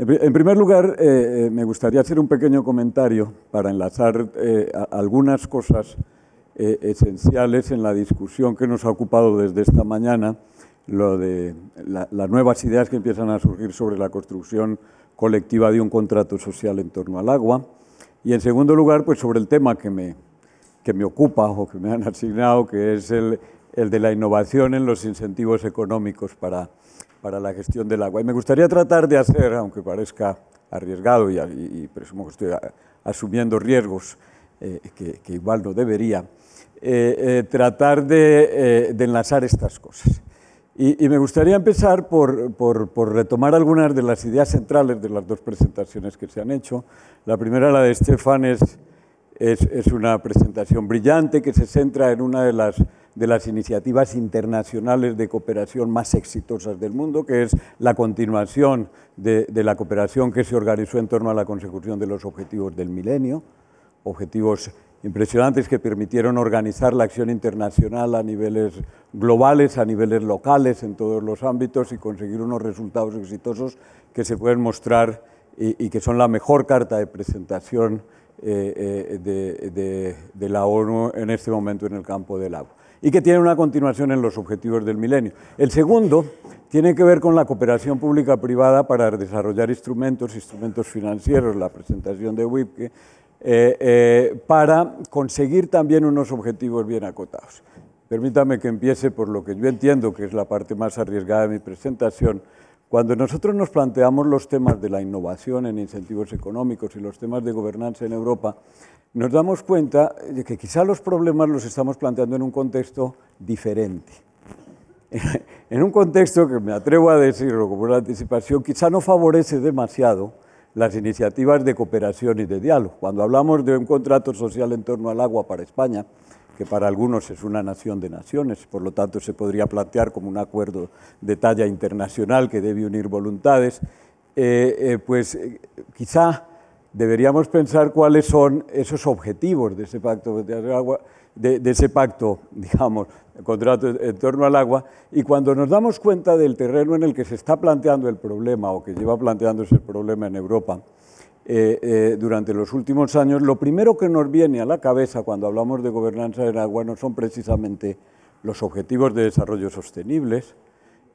En primer lugar, eh, eh, me gustaría hacer un pequeño comentario para enlazar eh, algunas cosas esenciales en la discusión que nos ha ocupado desde esta mañana, lo de las nuevas ideas que empiezan a surgir sobre la construcción colectiva de un contrato social en torno al agua. Y en segundo lugar, pues sobre el tema que me, ocupa o que me han asignado, que es el, el de la innovación en los incentivos económicos para, para la gestión del agua. Y me gustaría tratar de hacer, aunque parezca arriesgado y, presumo que estoy asumiendo riesgos eh, que, igual no debería, eh, eh, tratar de, enlazar estas cosas. Y, me gustaría empezar por, retomar algunas de las ideas centrales de las dos presentaciones que se han hecho. La primera, la de Estefan, es una presentación brillante que se centra en una de las de las iniciativas internacionales de cooperación más exitosas del mundo, que es la continuación de, la cooperación que se organizó en torno a la consecución de los objetivos del milenio, objetivos impresionantes que permitieron organizar la acción internacional a niveles globales, a niveles locales, en todos los ámbitos y conseguir unos resultados exitosos que se pueden mostrar y, que son la mejor carta de presentación eh, eh, de, la ONU en este momento en el campo del agua y que tiene una continuación en los objetivos del milenio. El segundo tiene que ver con la cooperación pública-privada para desarrollar instrumentos, instrumentos financieros, la presentación de WIPKE, eh, eh, para conseguir también unos objetivos bien acotados. Permítame que empiece por lo que yo entiendo que es la parte más arriesgada de mi presentación. Cuando nosotros nos planteamos los temas de la innovación en incentivos económicos y los temas de gobernanza en Europa, nos damos cuenta de que quizá los problemas los estamos planteando en un contexto diferente. en un contexto que me atrevo a decirlo como una anticipación, quizá no favorece demasiado las iniciativas de cooperación y de diálogo. Cuando hablamos de un contrato social en torno al agua para España, que para algunos es una nación de naciones, por lo tanto se podría plantear como un acuerdo de talla internacional que debe unir voluntades, eh, eh, pues eh, quizá deberíamos pensar cuáles son esos objetivos de ese pacto de agua, de, ese pacto, digamos, contrato en torno al agua, y cuando nos damos cuenta del terreno en el que se está planteando el problema o que lleva planteándose el problema en Europa eh, eh, durante los últimos años, lo primero que nos viene a la cabeza cuando hablamos de gobernanza del agua no son precisamente los objetivos de desarrollo sostenibles,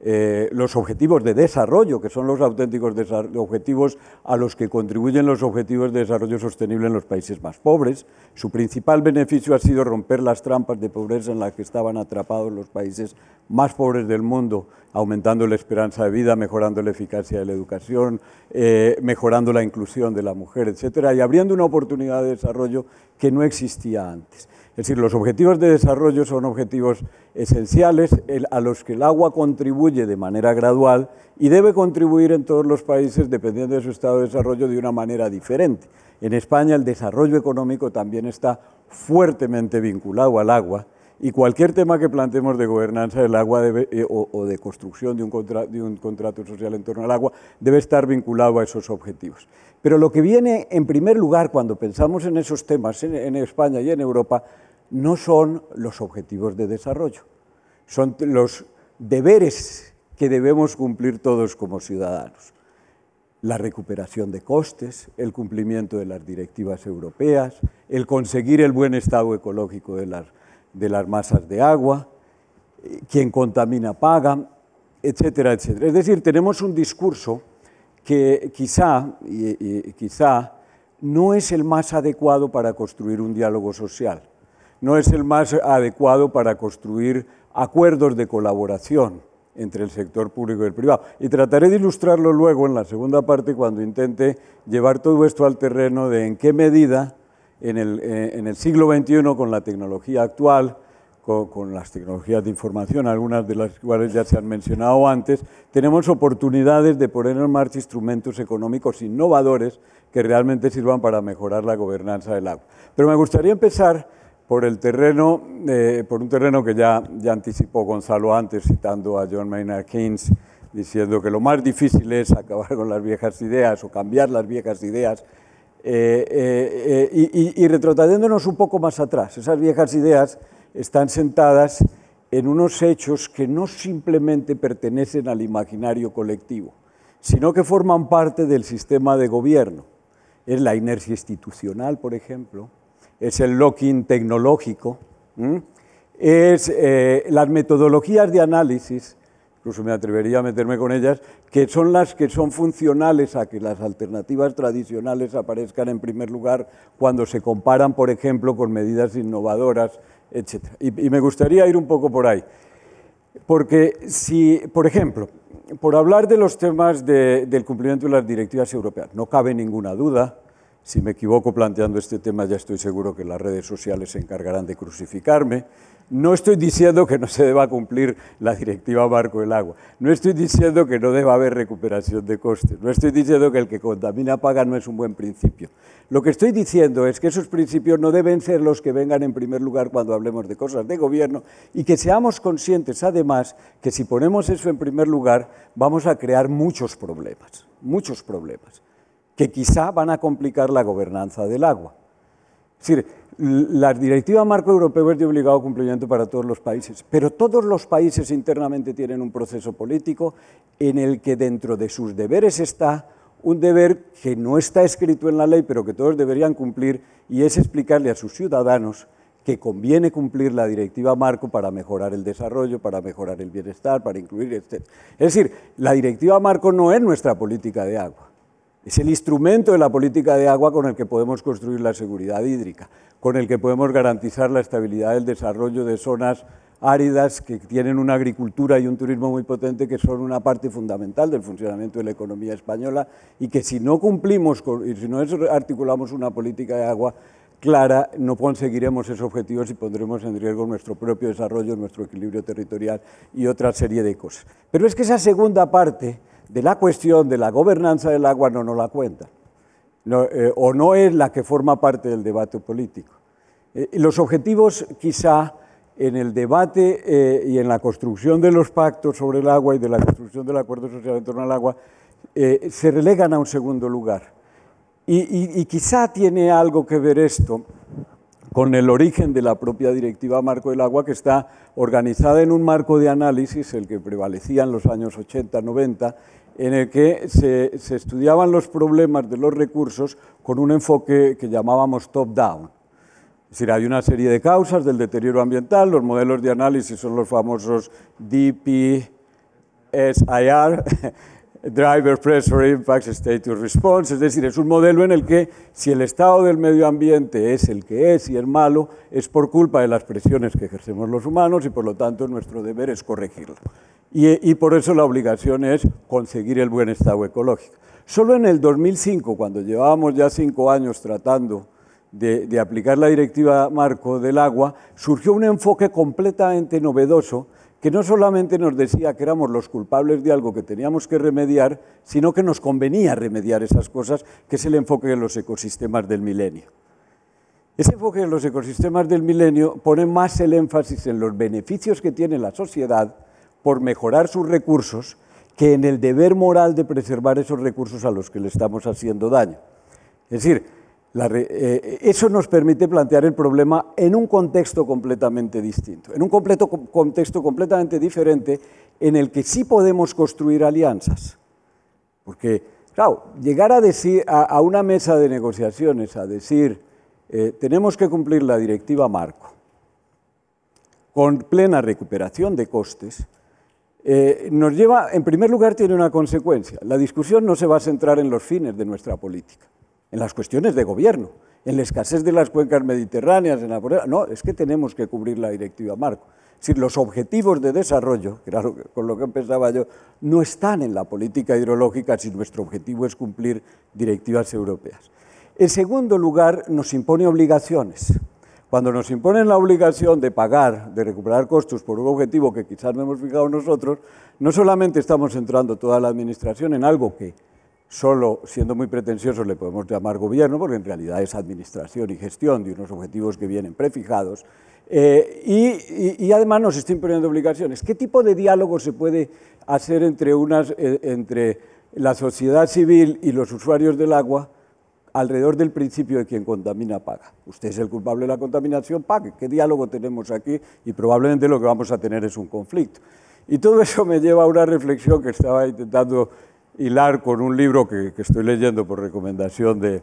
eh, los objetivos de desarrollo, que son los auténticos objetivos a los que contribuyen los objetivos de desarrollo sostenible en los países más pobres. Su principal beneficio ha sido romper las trampas de pobreza en las que estaban atrapados los países más pobres del mundo, aumentando la esperanza de vida, mejorando la eficacia de la educación, eh, mejorando la inclusión de la mujer, etcétera, y abriendo una oportunidad de desarrollo que no existía antes. Es decir, los objetivos de desarrollo son objetivos esenciales a los que el agua contribuye de manera gradual y debe contribuir en todos los países, dependiendo de su estado de desarrollo, de una manera diferente. En España el desarrollo económico también está fuertemente vinculado al agua y cualquier tema que planteemos de gobernanza del agua eh, o, de construcción de un, contrato social en torno al agua debe estar vinculado a esos objetivos. Pero lo que viene en primer lugar cuando pensamos en esos temas en, en España y en Europa no son los objetivos de desarrollo, son los deberes que debemos cumplir todos como ciudadanos. La recuperación de costes, el cumplimiento de las directivas europeas, el conseguir el buen estado ecológico de las, masas de agua, eh, quien contamina paga, etcétera, etcétera. Es decir, tenemos un discurso que quizá, quizá no es el más adecuado para construir un diálogo social no es el más adecuado para construir acuerdos de colaboración entre el sector público y el privado. Y trataré de ilustrarlo luego en la segunda parte cuando intente llevar todo esto al terreno de en qué medida en el, eh, siglo XXI con la tecnología actual, con, con, las tecnologías de información, algunas de las cuales ya se han mencionado antes, tenemos oportunidades de poner en marcha instrumentos económicos innovadores que realmente sirvan para mejorar la gobernanza del agua. Pero me gustaría empezar por el eh, por un terreno que ya, ya anticipó Gonzalo antes, citando a John Maynard Keynes, diciendo que lo más difícil es acabar con las viejas ideas o cambiar las viejas ideas. Eh, eh, y, y, y retrotrayéndonos un poco más atrás, esas viejas ideas están sentadas en unos hechos que no simplemente pertenecen al imaginario colectivo, sino que forman parte del sistema de gobierno. Es la inercia institucional, por ejemplo, es el locking tecnológico, es eh, las metodologías de análisis, incluso me atrevería a meterme con ellas, que son las que son funcionales a que las alternativas tradicionales aparezcan en primer lugar cuando se comparan, por ejemplo, con medidas innovadoras, etc. Y, me gustaría ir un poco por ahí, porque si, por ejemplo, por hablar de los temas del cumplimiento de las directivas europeas, no cabe ninguna duda si me equivoco planteando este tema, ya estoy seguro que las redes sociales se encargarán de crucificarme. No estoy diciendo que no se deba cumplir la directiva Barco del agua. No estoy diciendo que no deba haber recuperación de costes. No estoy diciendo que el que contamina paga no es un buen principio. Lo que estoy diciendo es que esos principios no deben ser los que vengan en primer lugar cuando hablemos de cosas de gobierno y que seamos conscientes además que si ponemos eso en primer lugar vamos a crear muchos problemas, muchos problemas que quizá van a complicar la gobernanza del agua. Es decir, la Directiva Marco Europeo es de obligado cumplimiento para todos los países, pero todos los países internamente tienen un proceso político en el que dentro de sus deberes está un deber que no está escrito en la ley, pero que todos deberían cumplir, y es explicarle a sus ciudadanos que conviene cumplir la directiva marco para mejorar el desarrollo, para mejorar el bienestar, para incluir, etc. Es decir, la directiva marco no es nuestra política de agua. Es el instrumento de la política de agua con el que podemos construir la seguridad hídrica, con el que podemos garantizar la estabilidad del desarrollo de zonas áridas que tienen una agricultura y un turismo muy potente que son una parte fundamental del funcionamiento de la economía española y que si no cumplimos y si no articulamos una política de agua clara, no conseguiremos esos objetivos y pondremos en riesgo nuestro propio desarrollo, nuestro equilibrio territorial y otra serie de cosas. Pero es que esa segunda parte de la cuestión de la gobernanza del agua no nos la cuenta eh, o no es la que forma parte del debate político. Eh, los objetivos quizá en el debate eh, y en la construcción de los pactos sobre el agua y de la construcción del acuerdo social en torno al agua se relegan a un segundo lugar. y quizá tiene algo que ver esto con el origen de la propia Directiva Marco del Agua, que está organizada en un marco de análisis, el que prevalecía en los años 80-90, en el que se, estudiaban los problemas de los recursos con un enfoque que llamábamos top-down. Es decir, hay una serie de causas del deterioro ambiental, los modelos de análisis son los famosos DPSIR, Driver Pressure impacts Status Response, es decir, es un modelo en el que si el estado del medio ambiente es el que es y es malo, es por culpa de las presiones que ejercemos los humanos y por lo tanto nuestro deber es corregirlo. Y, por eso la obligación es conseguir el buen estado ecológico. Solo en el 2005, cuando llevábamos ya cinco años tratando de aplicar la directiva marco del agua, surgió un enfoque completamente novedoso que no solamente nos decía que éramos los culpables de algo que teníamos que remediar, sino que nos convenía remediar esas cosas, que es el enfoque de los ecosistemas del milenio. Ese enfoque de los ecosistemas del milenio pone más el énfasis en los beneficios que tiene la sociedad por mejorar sus recursos que en el deber moral de preservar esos recursos a los que le estamos haciendo daño. Es decir, eh, eh, eso nos permite plantear el problema en un contexto completamente distinto, en un contexto completamente diferente en el que sí podemos construir alianzas. Porque, claro, llegar a, decir, a, una mesa de negociaciones a decir, eh, tenemos que cumplir la directiva marco con plena recuperación de costes, nos lleva, en primer lugar, tiene una consecuencia. La discusión no se va a centrar en los fines de nuestra política en las cuestiones de gobierno, en la escasez de las cuencas mediterráneas, en la... No, es que tenemos que cubrir la directiva marco. Si los objetivos de desarrollo, que con lo que empezaba yo, no están en la política hidrológica si nuestro objetivo es cumplir directivas europeas. En segundo lugar, nos impone obligaciones. Cuando nos imponen la obligación de pagar, de recuperar costos por un objetivo que quizás no hemos fijado nosotros, no solamente estamos entrando toda la administración en algo que Solo siendo muy pretenciosos le podemos llamar gobierno, porque en realidad es administración y gestión de unos objetivos que vienen prefijados. Eh, y, además nos está imponiendo obligaciones. ¿Qué tipo de diálogo se puede hacer entre, unas, eh, entre la sociedad civil y los usuarios del agua alrededor del principio de quien contamina paga. Usted es el culpable de la contaminación, pague. ¿Qué diálogo tenemos aquí? Y probablemente lo que vamos a tener es un conflicto. Y todo eso me lleva a una reflexión que estaba intentando hilar con un libro que, estoy leyendo por recomendación de,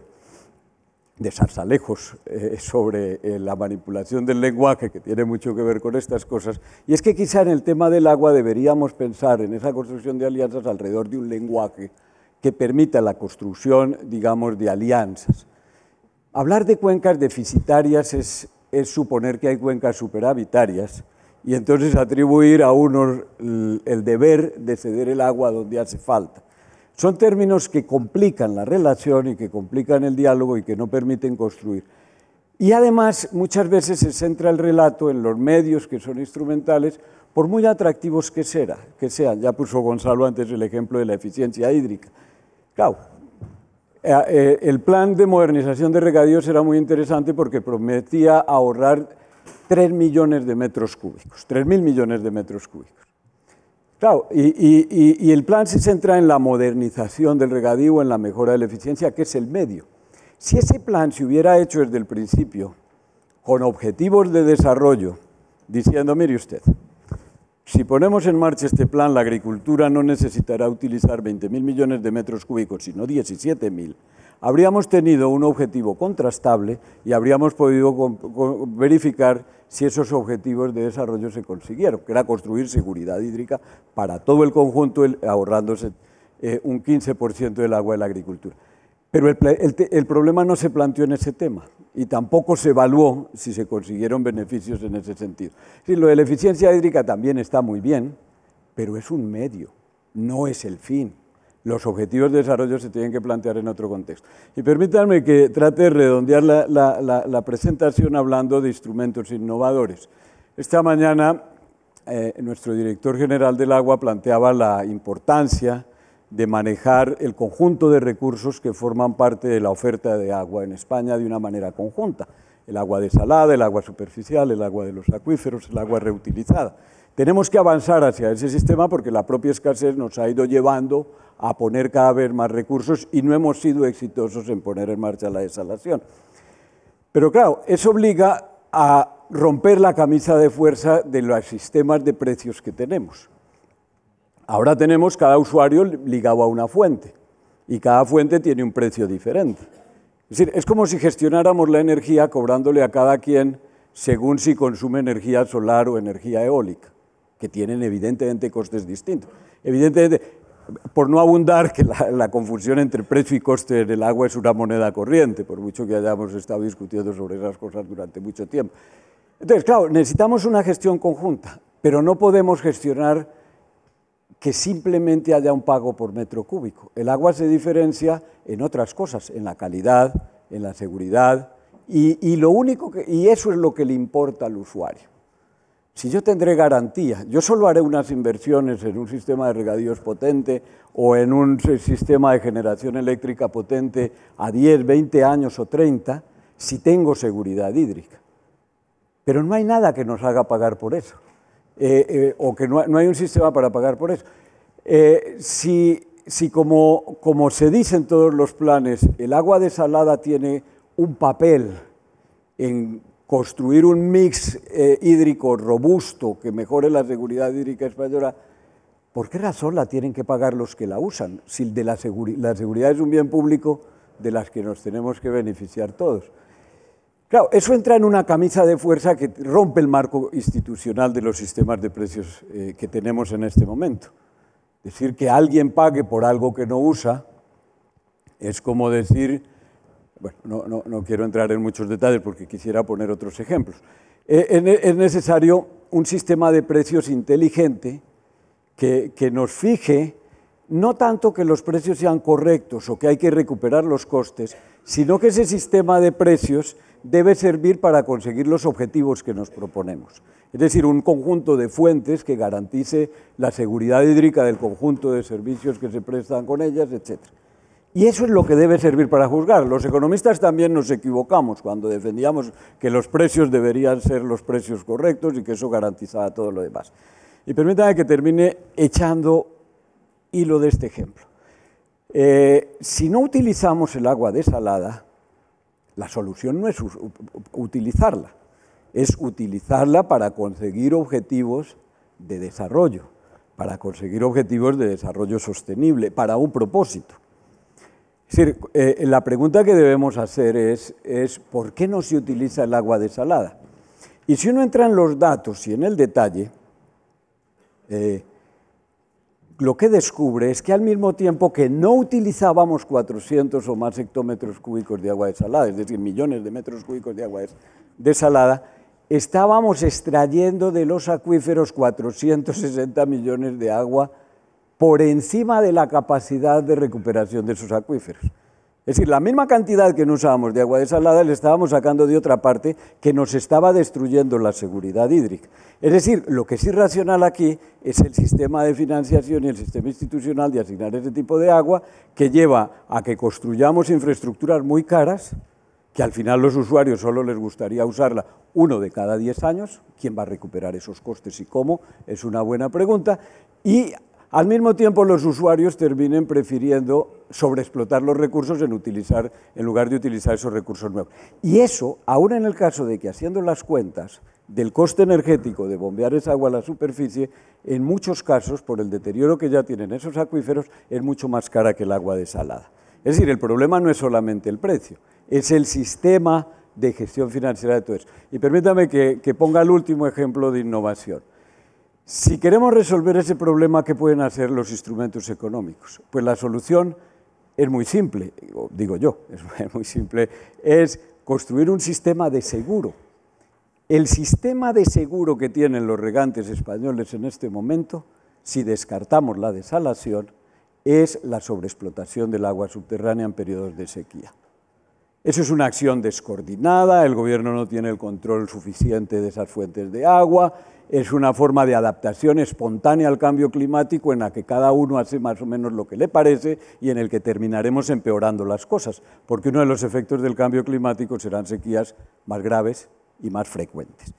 de eh, sobre eh, la manipulación del lenguaje, que tiene mucho que ver con estas cosas. Y es que quizá en el tema del agua deberíamos pensar en esa construcción de alianzas alrededor de un lenguaje que permita la construcción, digamos, de alianzas. Hablar de cuencas deficitarias es, es suponer que hay cuencas superhabitarias y entonces atribuir a unos el deber de ceder el agua donde hace falta. Son términos que complican la relación y que complican el diálogo y que no permiten construir. Y además muchas veces se centra el relato en los medios que son instrumentales, por muy atractivos que, sean. Ya puso Gonzalo antes el ejemplo de la eficiencia hídrica. Claro, eh, eh, el plan de modernización de regadíos era muy interesante porque prometía ahorrar 3 millones de metros cúbicos, 3.000 mil millones de metros cúbicos. Claro, y, el plan se centra en la modernización del regadío, en la mejora de la eficiencia, que es el medio. Si ese plan se hubiera hecho desde el principio, con objetivos de desarrollo, diciendo, mire usted, si ponemos en marcha este plan, la agricultura no necesitará utilizar 20.000 millones de metros cúbicos, sino 17.000 habríamos tenido un objetivo contrastable y habríamos podido verificar si esos objetivos de desarrollo se consiguieron, que era construir seguridad hídrica para todo el conjunto, ahorrándose eh, un 15% del agua de la agricultura. Pero el, problema no se planteó en ese tema y tampoco se evaluó si se consiguieron beneficios en ese sentido. Si lo de la eficiencia hídrica también está muy bien, pero es un medio, no es el fin. Los objetivos de desarrollo se tienen que plantear en otro contexto. Y permítanme que trate de redondear la, presentación hablando de instrumentos innovadores. Esta mañana eh, nuestro director general del agua planteaba la importancia de manejar el conjunto de recursos que forman parte de la oferta de agua en España de una manera conjunta. El agua desalada, el agua superficial, el agua de los acuíferos, el agua reutilizada. Tenemos que avanzar hacia ese sistema porque la propia escasez nos ha ido llevando a poner cada vez más recursos y no hemos sido exitosos en poner en marcha la desalación. Pero claro, eso obliga a romper la camisa de fuerza de los sistemas de precios que tenemos. Ahora tenemos cada usuario ligado a una fuente y cada fuente tiene un precio diferente. Es decir, es como si gestionáramos la energía cobrándole a cada quien según si consume energía solar o energía eólica que tienen evidentemente costes distintos. Evidentemente, por no abundar que la, confusión entre precio y coste del agua es una moneda corriente, por mucho que hayamos estado discutiendo sobre esas cosas durante mucho tiempo. Entonces, claro, necesitamos una gestión conjunta, pero no podemos gestionar que simplemente haya un pago por metro cúbico. El agua se diferencia en otras cosas, en la calidad, en la seguridad, y, lo único y eso es lo que le importa al usuario si yo tendré garantía, yo solo haré unas inversiones en un sistema de regadíos potente o en un sistema de generación eléctrica potente a 10, 20 años o 30, si tengo seguridad hídrica. Pero no hay nada que nos haga pagar por eso, eh, eh, o que no, hay un sistema para pagar por eso. Eh, si, como, como se dice en todos los planes, el agua desalada tiene un papel en construir un mix eh, hídrico robusto que mejore la seguridad hídrica española, ¿por qué razón la tienen que pagar los que la usan? Si la, seguridad es un bien público de las que nos tenemos que beneficiar todos. Claro, eso entra en una camisa de fuerza que rompe el marco institucional de los sistemas de precios eh, que tenemos en este momento. Decir que alguien pague por algo que no usa es como decir bueno, no, quiero entrar en muchos detalles porque quisiera poner otros ejemplos. Eh, eh, es necesario un sistema de precios inteligente que, que nos fije no tanto que los precios sean correctos o que hay que recuperar los costes, sino que ese sistema de precios debe servir para conseguir los objetivos que nos proponemos. Es decir, un conjunto de fuentes que garantice la seguridad hídrica del conjunto de servicios que se prestan con ellas, etc. Y eso es lo que debe servir para juzgar. Los economistas también nos equivocamos cuando defendíamos que los precios deberían ser los precios correctos y que eso garantizaba todo lo demás. Y permítame que termine echando hilo de este ejemplo. Eh, si no utilizamos el agua desalada, la solución no es utilizarla, es utilizarla para conseguir objetivos de desarrollo, para conseguir objetivos de desarrollo sostenible, para un propósito. Eh, la pregunta que debemos hacer es, ¿por qué no se utiliza el agua desalada? Y si uno entra en los datos y en el detalle, eh, lo que descubre es que al mismo tiempo que no utilizábamos 400 o más hectómetros cúbicos de agua desalada, es decir, millones de metros cúbicos de agua desalada, estábamos extrayendo de los acuíferos 460 millones de agua por encima de la capacidad de recuperación de sus acuíferos. Es decir, la misma cantidad que no usábamos de agua desalada le estábamos sacando de otra parte que nos estaba destruyendo la seguridad hídrica. Es decir, lo que es irracional aquí es el sistema de financiación y el sistema institucional de asignar ese tipo de agua que lleva a que construyamos infraestructuras muy caras, que al final los usuarios solo les gustaría usarla uno de cada diez años. ¿Quién va a recuperar esos costes y cómo? Es una buena pregunta. Y al mismo tiempo, los usuarios terminen prefiriendo sobreexplotar los recursos en, utilizar, en lugar de utilizar esos recursos nuevos. Y eso, aún en el caso de que haciendo las cuentas del coste energético de bombear esa agua a la superficie, en muchos casos, por el deterioro que ya tienen esos acuíferos, es mucho más cara que el agua desalada. Es decir, el problema no es solamente el precio, es el sistema de gestión financiera de todo eso. Y permítame que ponga el último ejemplo de innovación. Si queremos resolver ese problema, ¿qué pueden hacer los instrumentos económicos? Pues la solución es muy simple, digo yo, es muy simple, es construir un sistema de seguro. El sistema de seguro que tienen los regantes españoles en este momento, si descartamos la desalación, es la sobreexplotación del agua subterránea en periodos de sequía. Eso es una acción descoordinada, el gobierno no tiene el control suficiente de esas fuentes de agua, es una forma de adaptación espontánea al cambio climático en la que cada uno hace más o menos lo que le parece y en el que terminaremos empeorando las cosas, porque uno de los efectos del cambio climático serán sequías más graves y más frecuentes.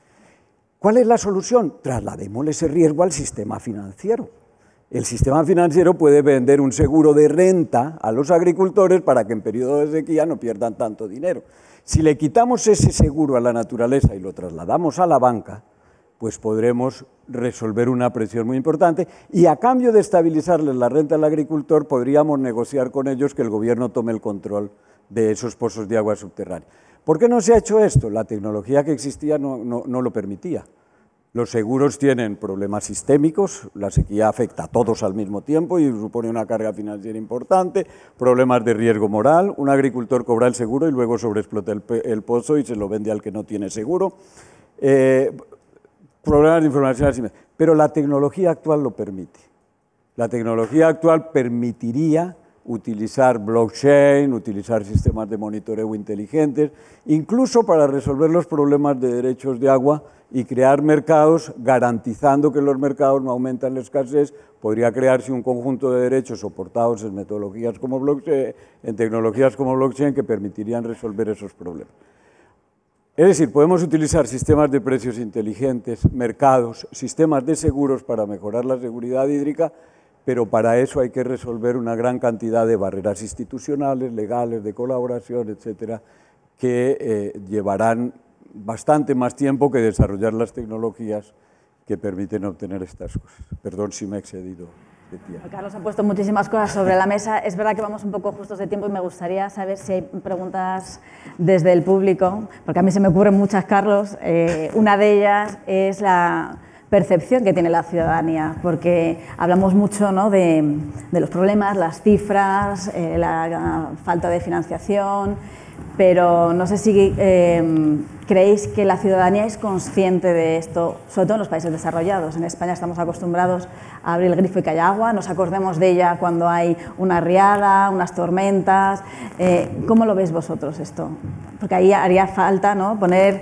¿Cuál es la solución? Traslademos ese riesgo al sistema financiero. El sistema financiero puede vender un seguro de renta a los agricultores para que en periodo de sequía no pierdan tanto dinero. Si le quitamos ese seguro a la naturaleza y lo trasladamos a la banca, pues podremos resolver una presión muy importante y a cambio de estabilizarles la renta al agricultor podríamos negociar con ellos que el gobierno tome el control de esos pozos de agua subterránea. ¿Por qué no se ha hecho esto? La tecnología que existía no lo permitía. Los seguros tienen problemas sistémicos, la sequía afecta a todos al mismo tiempo y supone una carga financiera importante, problemas de riesgo moral, un agricultor cobra el seguro y luego sobreexplota el, pozo y se lo vende al que no tiene seguro, eh, problemas de información, pero la tecnología actual lo permite. La tecnología actual permitiría utilizar blockchain, utilizar sistemas de monitoreo inteligentes, incluso para resolver los problemas de derechos de agua y crear mercados, garantizando que los mercados no aumentan la escasez, podría crearse un conjunto de derechos soportados en metodologías como blockchain, en tecnologías como blockchain que permitirían resolver esos problemas. Es decir, podemos utilizar sistemas de precios inteligentes, mercados, sistemas de seguros para mejorar la seguridad hídrica pero para eso hay que resolver una gran cantidad de barreras institucionales, legales, de colaboración, etcétera, que eh, llevarán bastante más tiempo que desarrollar las tecnologías que permiten obtener estas cosas. Perdón si me he excedido. de tiempo. Carlos ha puesto muchísimas cosas sobre la mesa. Es verdad que vamos un poco justos de tiempo y me gustaría saber si hay preguntas desde el público, porque a mí se me ocurren muchas, Carlos. Eh, una de ellas es la, percepción que tiene la ciudadanía, porque hablamos mucho de, los problemas, las cifras, eh, la falta de financiación, pero no sé si em, creéis que la ciudadanía es consciente de esto, sobre todo en los países desarrollados. En España estamos acostumbrados a abrir el grifo y que haya agua, nos acordemos de ella cuando hay una riada, unas tormentas. Eh, ¿Cómo lo veis vosotros esto? Porque ahí haría falta ¿no? poner,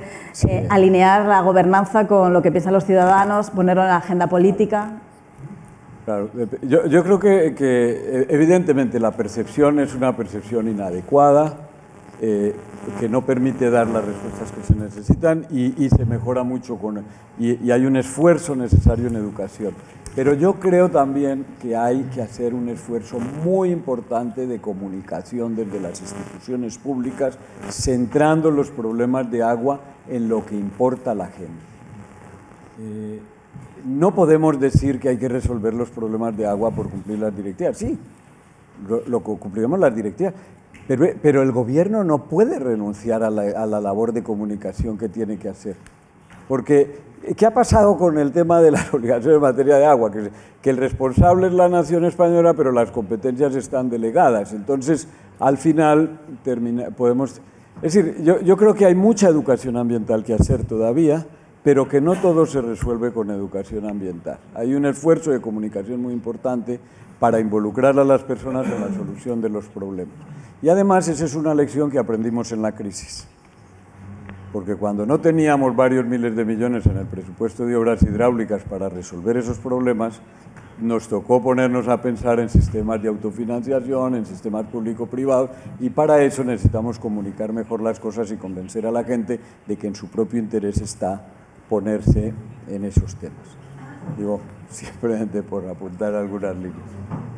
eh, alinear la gobernanza con lo que piensan los ciudadanos, ponerlo en la agenda política. Claro, yo, creo que eh, evidentemente la percepción es una percepción inadecuada eh, que no permite dar las respuestas que se necesitan y, se mejora mucho con y, hay un esfuerzo necesario en educación. Pero yo creo también que hay que hacer un esfuerzo muy importante de comunicación desde las instituciones públicas, centrando los problemas de agua en lo que importa a la gente. Eh, no podemos decir que hay que resolver los problemas de agua por cumplir las directivas. Sí, lo, lo, cumpliremos las directivas, pero, eh, pero, el gobierno no puede renunciar a la, labor de comunicación que tiene que hacer. Porque, eh, ¿qué ha pasado con el tema de las obligaciones en materia de agua? Que, el responsable es la nación española, pero las competencias están delegadas. Entonces, al final, podemos... Es decir, yo creo que hay mucha educación ambiental que hacer todavía pero que no todo se resuelve con educación ambiental. Hay un esfuerzo de comunicación muy importante para involucrar a las personas en la solución de los problemas. Y además esa es una lección que aprendimos en la crisis. Porque cuando no teníamos varios miles de millones en el presupuesto de obras hidráulicas para resolver esos problemas, nos tocó ponernos a pensar en sistemas de autofinanciación, en sistemas público privado y para eso necesitamos comunicar mejor las cosas y convencer a la gente de que en su propio interés está ponerse en esos temas. Digo, simplemente por apuntar algunas líneas.